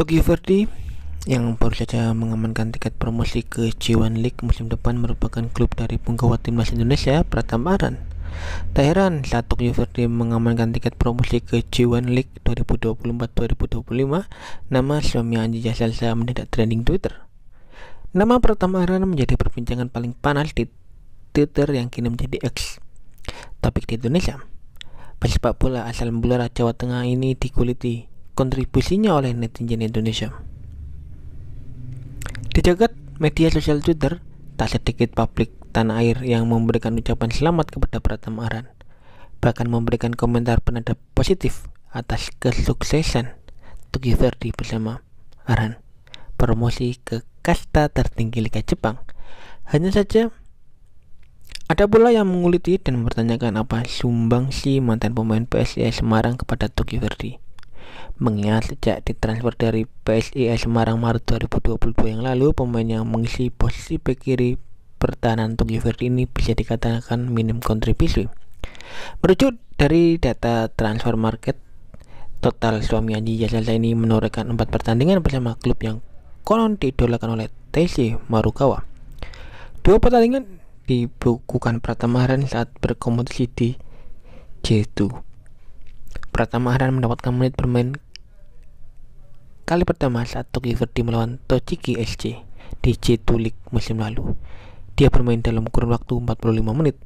Tokyo Verde yang baru saja mengamankan tiket promosi ke J1 League musim depan merupakan klub dari penggawa timnas Indonesia Pratama Aran. Tak heran saat Tokyo Verde mengamankan tiket promosi ke J1 League 2024-2025, nama suami Anji Jasalsa mendadak trending Twitter. Nama Pratama Aran menjadi perbincangan paling panas di Twitter yang kini menjadi X. Topik di Indonesia. Pesepak bola asal Blora Jawa Tengah ini dikuliti kontribusinya oleh netizen Indonesia. Di jagat media sosial Twitter, tak sedikit publik tanah air yang memberikan ucapan selamat kepada Pratama Aran, bahkan memberikan komentar penanda positif atas kesuksesan Together Verdi bersama Aran, promosi ke kasta tertinggi Liga Jepang. Hanya saja ada pula yang menguliti dan mempertanyakan apa sumbangsi mantan pemain PSIS Semarang kepada Tokyo Verdi. Mengingat sejak ditransfer dari PSIS Semarang Maret 2022 yang lalu, pemain yang mengisi posisi bek kiri pertahanan Tunggu Verdi ini bisa dikatakan minim kontribusi. Merujuk dari data transfer market, total suami Anji Jasalsa ini menorehkan empat pertandingan bersama klub yang konon didolakan oleh TC Marukawa. Dua pertandingan dibukukan Pratama Haran saat berkompetisi di J2. Pratama Haran mendapatkan menit bermain Kali pertama saat Tokyo Verde melawan Tochigi SC di J2 League musim lalu. Dia bermain dalam kurun waktu 45 menit.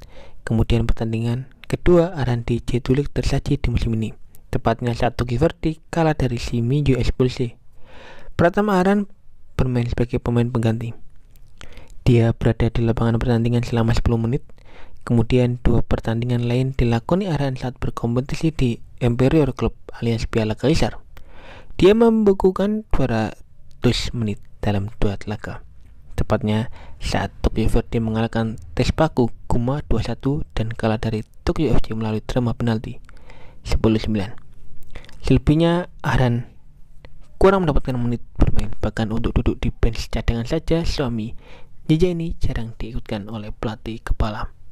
Kemudian pertandingan kedua arahan di J2 League tersaji di musim ini. Tepatnya saat Tokyo Verde kalah dari Shimizu Expulse. Pertama Aran bermain sebagai pemain pengganti. Dia berada di lapangan pertandingan selama 10 menit. Kemudian dua pertandingan lain dilakoni Aran saat berkompetisi di Emperor Club alias Piala Kaisar. Dia membekukan 200 menit dalam dua laga. Tepatnya saat Tokyo Verde mengalahkan Tespaku Kuma 21 dan kalah dari Tokyo FC melalui drama penalti 10-9. Selebihnya Aran kurang mendapatkan menit bermain bahkan untuk duduk di bench cadangan saja suami Jeje ini jarang diikutkan oleh pelatih kepala.